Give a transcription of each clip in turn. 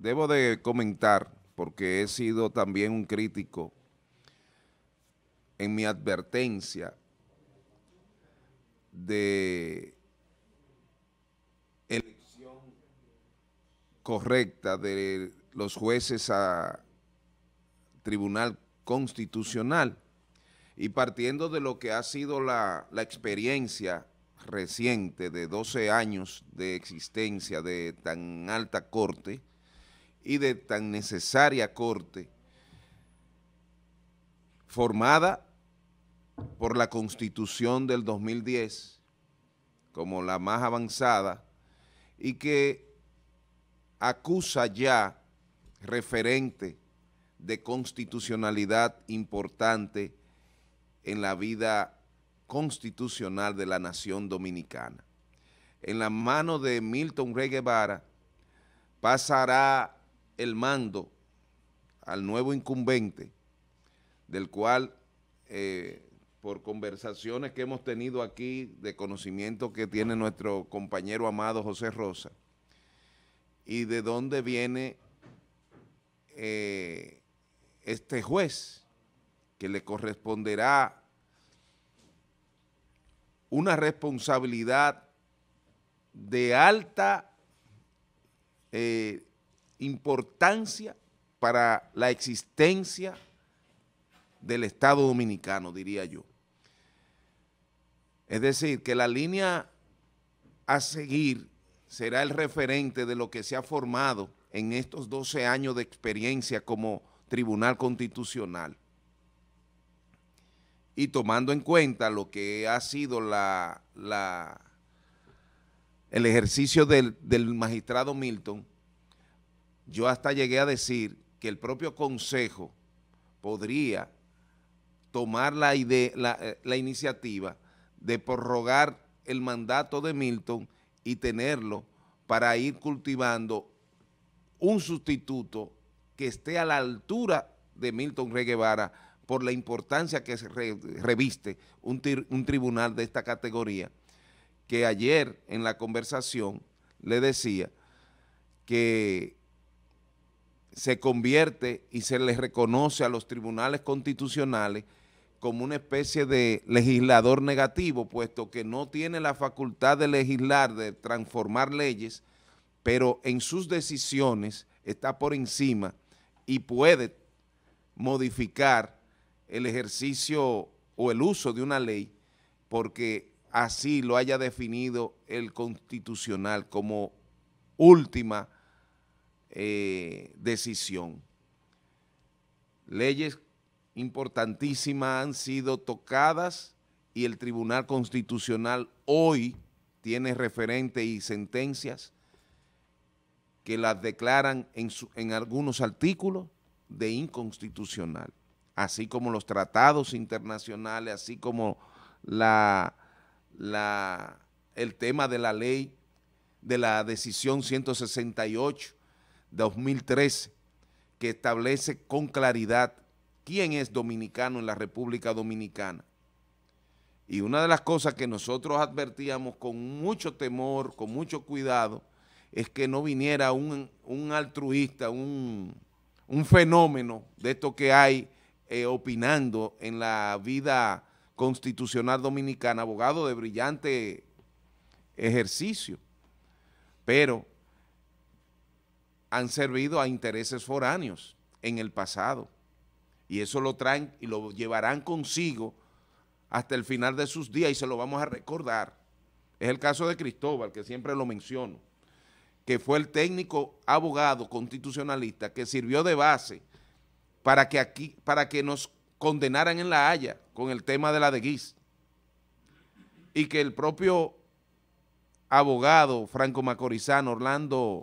debo de comentar, porque he sido también un crítico en mi advertencia de elección correcta de los jueces a Tribunal Constitucional y partiendo de lo que ha sido la, la experiencia reciente de 12 años de existencia de tan alta corte, y de tan necesaria corte formada por la Constitución del 2010 como la más avanzada y que acusa ya referente de constitucionalidad importante en la vida constitucional de la nación dominicana. En la mano de Milton Rey Guevara pasará el mando al nuevo incumbente, del cual eh, por conversaciones que hemos tenido aquí, de conocimiento que tiene nuestro compañero amado José Rosa, y de dónde viene eh, este juez, que le corresponderá una responsabilidad de alta eh, importancia para la existencia del Estado Dominicano, diría yo. Es decir, que la línea a seguir será el referente de lo que se ha formado en estos 12 años de experiencia como Tribunal Constitucional. Y tomando en cuenta lo que ha sido el ejercicio del magistrado Milton, yo hasta llegué a decir que el propio Consejo podría tomar la, eh, la, iniciativa de prorrogar el mandato de Milton y tenerlo para ir cultivando un sustituto que esté a la altura de Milton Reguevara por la importancia que reviste un, un tribunal de esta categoría, que ayer en la conversación le decía que se convierte y se le reconoce a los tribunales constitucionales como una especie de legislador negativo, puesto que no tiene la facultad de legislar, de transformar leyes, pero en sus decisiones está por encima y puede modificar el ejercicio o el uso de una ley porque así lo haya definido el constitucional como última eh, decisión. Leyes importantísimas han sido tocadas y el Tribunal Constitucional hoy tiene referente y sentencias que las declaran en, algunos artículos de inconstitucional, así como los tratados internacionales, así como la, la, el tema de la ley, de la decisión 168 2013 que establece con claridad quién es dominicano en la República Dominicana. Y una de las cosas que nosotros advertíamos con mucho temor, con mucho cuidado, es que no viniera un, altruista, un, fenómeno de esto que hay eh, opinando en la vida constitucional dominicana, abogado de brillante ejercicio. Pero han servido a intereses foráneos en el pasado. Y eso lo traen y lo llevarán consigo hasta el final de sus días y se lo vamos a recordar. Es el caso de Cristóbal, que siempre lo menciono, que fue el técnico abogado constitucionalista que sirvió de base para que, aquí, para que nos condenaran en La Haya con el tema de la de Guis. Y que el propio abogado franco-macorizano Orlando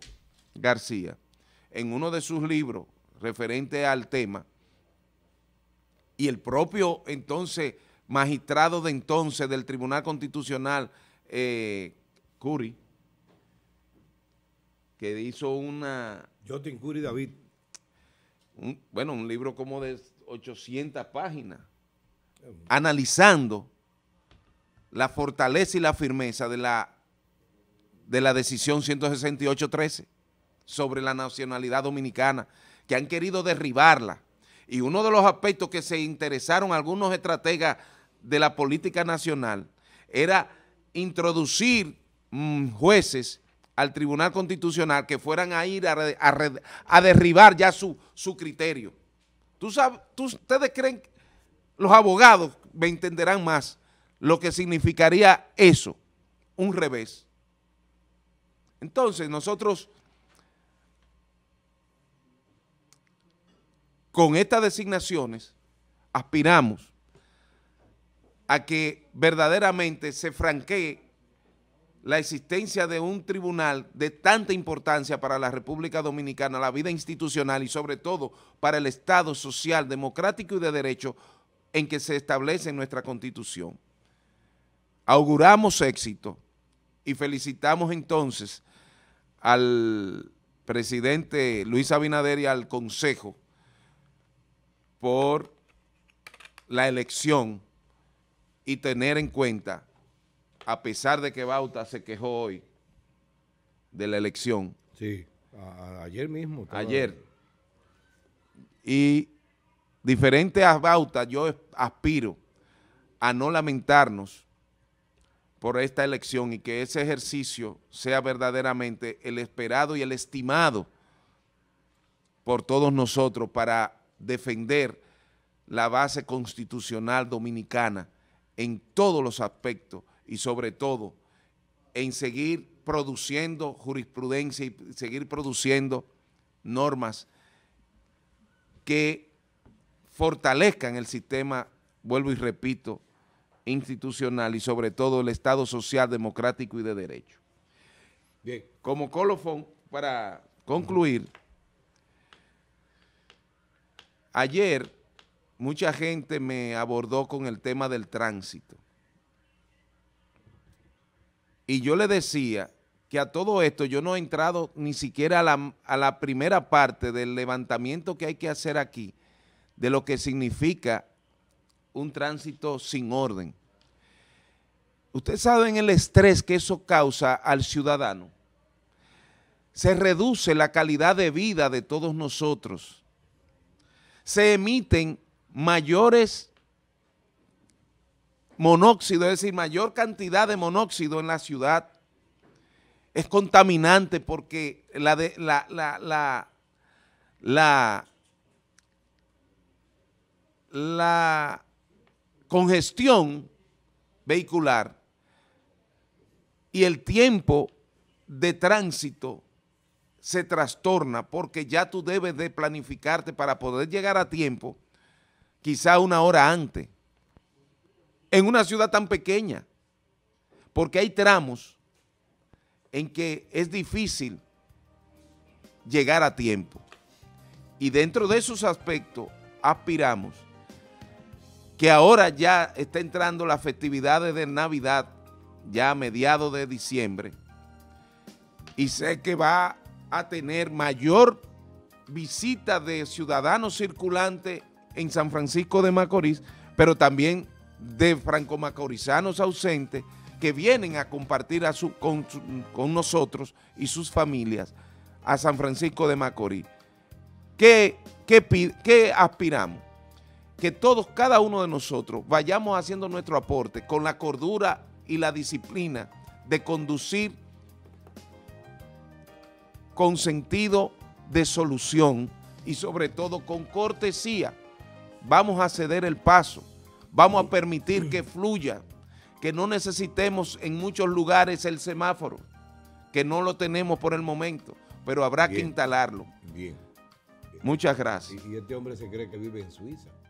García, en uno de sus libros referente al tema, y el propio entonces magistrado de entonces del Tribunal Constitucional, eh, Curi, que hizo una... Jotin Curi David. bueno, un libro como de 800 páginas, eh, analizando la fortaleza y la firmeza de la, de la decisión 168-13 sobre la nacionalidad dominicana, que han querido derribarla. Y uno de los aspectos que se interesaron algunos estrategas de la política nacional era introducir mm, jueces al Tribunal Constitucional que fueran a ir a, derribar ya su, su criterio. ¿Tú sabes, ustedes creen, los abogados me entenderán más lo que significaría eso, un revés. Entonces nosotros con estas designaciones aspiramos a que verdaderamente se franquee la existencia de un tribunal de tanta importancia para la República Dominicana, la vida institucional y sobre todo para el Estado social, democrático y de derecho en que se establece nuestra Constitución. Auguramos éxito y felicitamos entonces al presidente Luis Abinader y al Consejo por la elección y tener en cuenta, a pesar de que Bauta se quejó hoy de la elección. Sí, ayer mismo. Ayer. Y diferente a Bauta, yo aspiro a no lamentarnos por esta elección y que ese ejercicio sea verdaderamente el esperado y el estimado por todos nosotros para defender la base constitucional dominicana en todos los aspectos y sobre todo en seguir produciendo jurisprudencia y seguir produciendo normas que fortalezcan el sistema, vuelvo y repito, institucional y sobre todo el Estado social, democrático y de derecho. Bien. Como colofón, para concluir... Ayer mucha gente me abordó con el tema del tránsito. Y yo le decía que a todo esto yo no he entrado ni siquiera a la, primera parte del levantamiento que hay que hacer aquí, de lo que significa un tránsito sin orden. Ustedes saben el estrés que eso causa al ciudadano. Se reduce la calidad de vida de todos nosotros se emiten mayores monóxido, es decir, mayor cantidad de monóxido en la ciudad. Es contaminante porque la, de, la, la, la, la congestión vehicular y el tiempo de tránsito se trastorna porque ya tú debes de planificarte para poder llegar a tiempo, quizá una hora antes, en una ciudad tan pequeña, porque hay tramos en que es difícil llegar a tiempo. Y dentro de esos aspectos aspiramos que ahora ya está entrando las festividades de Navidad, ya a mediados de diciembre, y sé que va a tener mayor visita de ciudadanos circulantes en San Francisco de Macorís, pero también de franco-macorizanos ausentes que vienen a compartir a su, con, nosotros y sus familias a San Francisco de Macorís. ¿Qué, qué, ¿Qué, aspiramos? Que todos, cada uno de nosotros, vayamos haciendo nuestro aporte con la cordura y la disciplina de conducir con sentido de solución y sobre todo con cortesía. Vamos a ceder el paso, vamos a permitir que fluya, que no necesitemos en muchos lugares el semáforo, que no lo tenemos por el momento, pero habrá que instalarlo. Bien, Muchas gracias. y este hombre se cree que vive en Suiza.